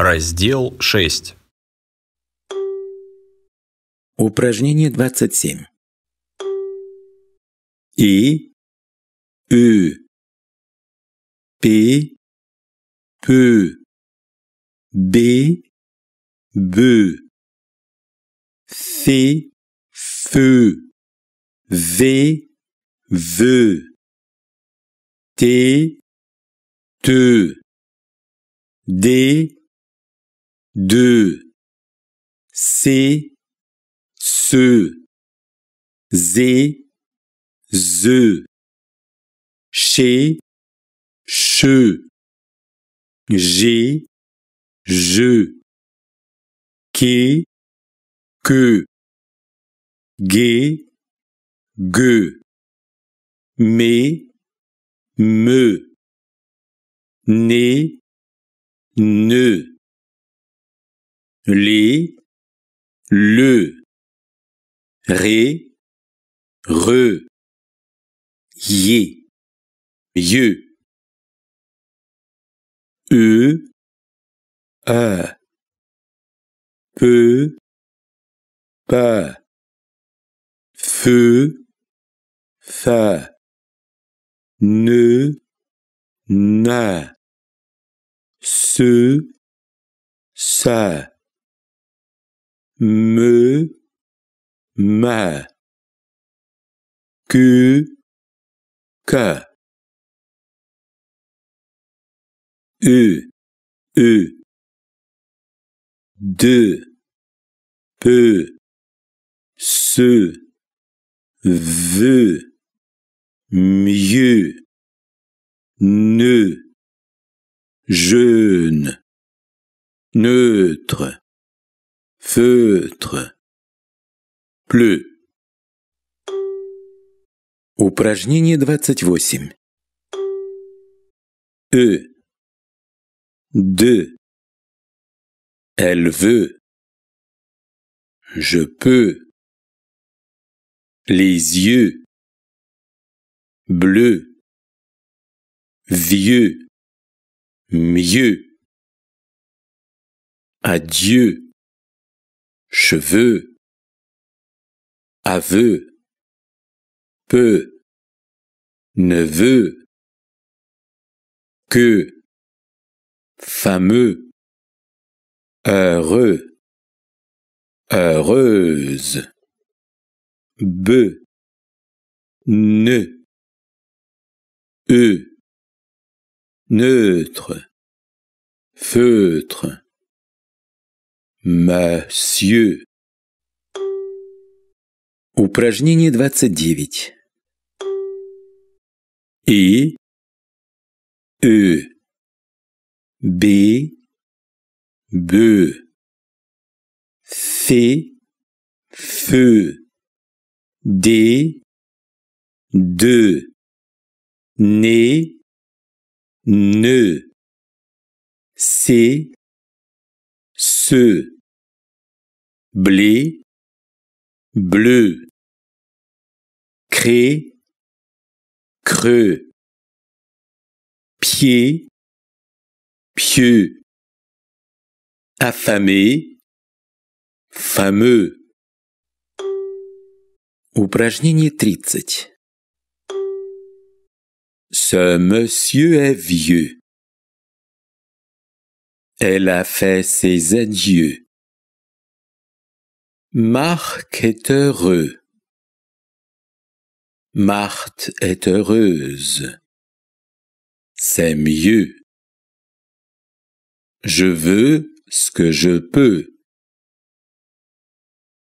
Раздел 6. Упражнение 27. И, ю, пи, пю, би, бу, фи, фу, ви, ву, ти, ту, ди, de, c, ce, ze, che, j'ai, je, que, mais, me, né, ne les, le, ré, re, yé, ye, e, e, peu, pas, feu, fa, ne, na, ce, ça me, ma, que, que, u u de, peu, se, veut, mieux, ne, jeune, neutre Feutre. Plus. Упражнение 28. Eu. De. Elle veut. Je peux. Les yeux. Bleu. Vieux. Mieux. Adieu cheveux, aveux, peu, neveu, que, fameux, heureux, heureuse, be, ne, neutre, feutre Monsieur. Упражнение 29. И. Ü. Э. Би. Бю. Фи. Фу. Ди. Дю. Ни. Ню. Си. Сю. blé, bleu, cré, creux, pied, pieux, affamé, fameux. Упражнение 30. Ce monsieur est vieux. Elle a fait ses adieux. Marc est heureux. Marthe est heureuse. C'est mieux. Je veux ce que je peux.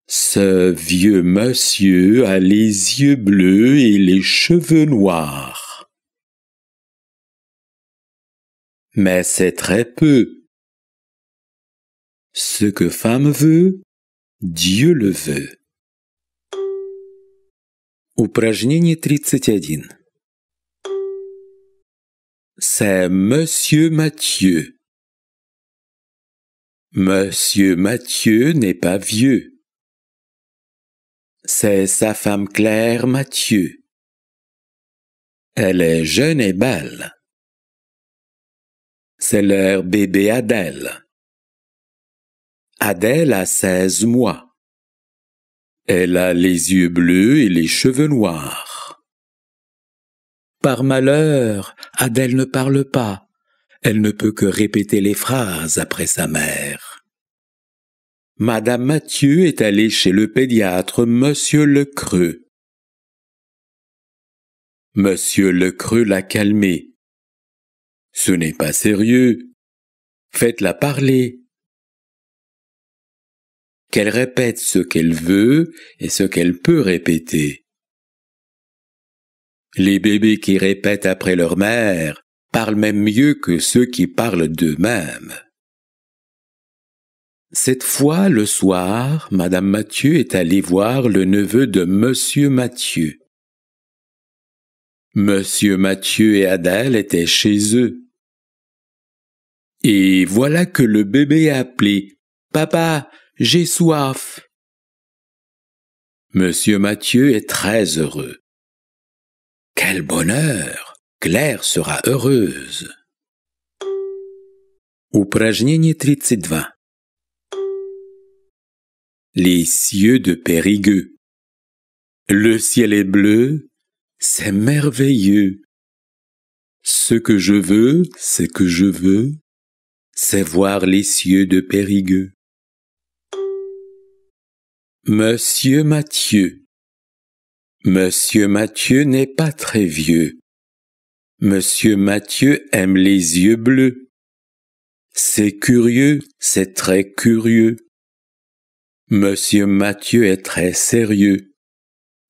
Ce vieux monsieur a les yeux bleus et les cheveux noirs. Mais c'est très peu. Ce que femme veut, Dieu le veut. C'est Monsieur Mathieu. Monsieur Mathieu n'est pas vieux. C'est sa femme Claire Mathieu. Elle est jeune et belle. C'est leur bébé Adèle. Adèle a seize mois. Elle a les yeux bleus et les cheveux noirs. Par malheur, Adèle ne parle pas. Elle ne peut que répéter les phrases après sa mère. Madame Mathieu est allée chez le pédiatre Monsieur Lecreux. Monsieur Lecreux l'a calmée. Ce n'est pas sérieux. Faites-la parler qu'elle répète ce qu'elle veut et ce qu'elle peut répéter. Les bébés qui répètent après leur mère parlent même mieux que ceux qui parlent d'eux-mêmes. Cette fois, le soir, Madame Mathieu est allée voir le neveu de Monsieur Mathieu. Monsieur Mathieu et Adèle étaient chez eux. Et voilà que le bébé a appelé Papa, j'ai soif. Monsieur Mathieu est très heureux. Quel bonheur. Claire sera heureuse. Упражнение 32. Les cieux de Périgueux. Le ciel est bleu, c'est merveilleux. Ce que je veux, c'est que je veux, c'est voir les cieux de Périgueux. Monsieur Mathieu. Monsieur Mathieu n'est pas très vieux. Monsieur Mathieu aime les yeux bleus. C'est curieux, c'est très curieux. Monsieur Mathieu est très sérieux.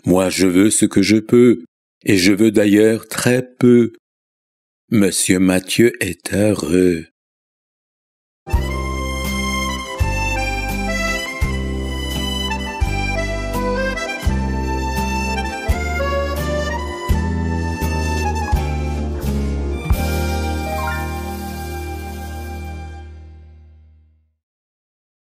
Moi je veux ce que je peux, et je veux d'ailleurs très peu. Monsieur Mathieu est heureux.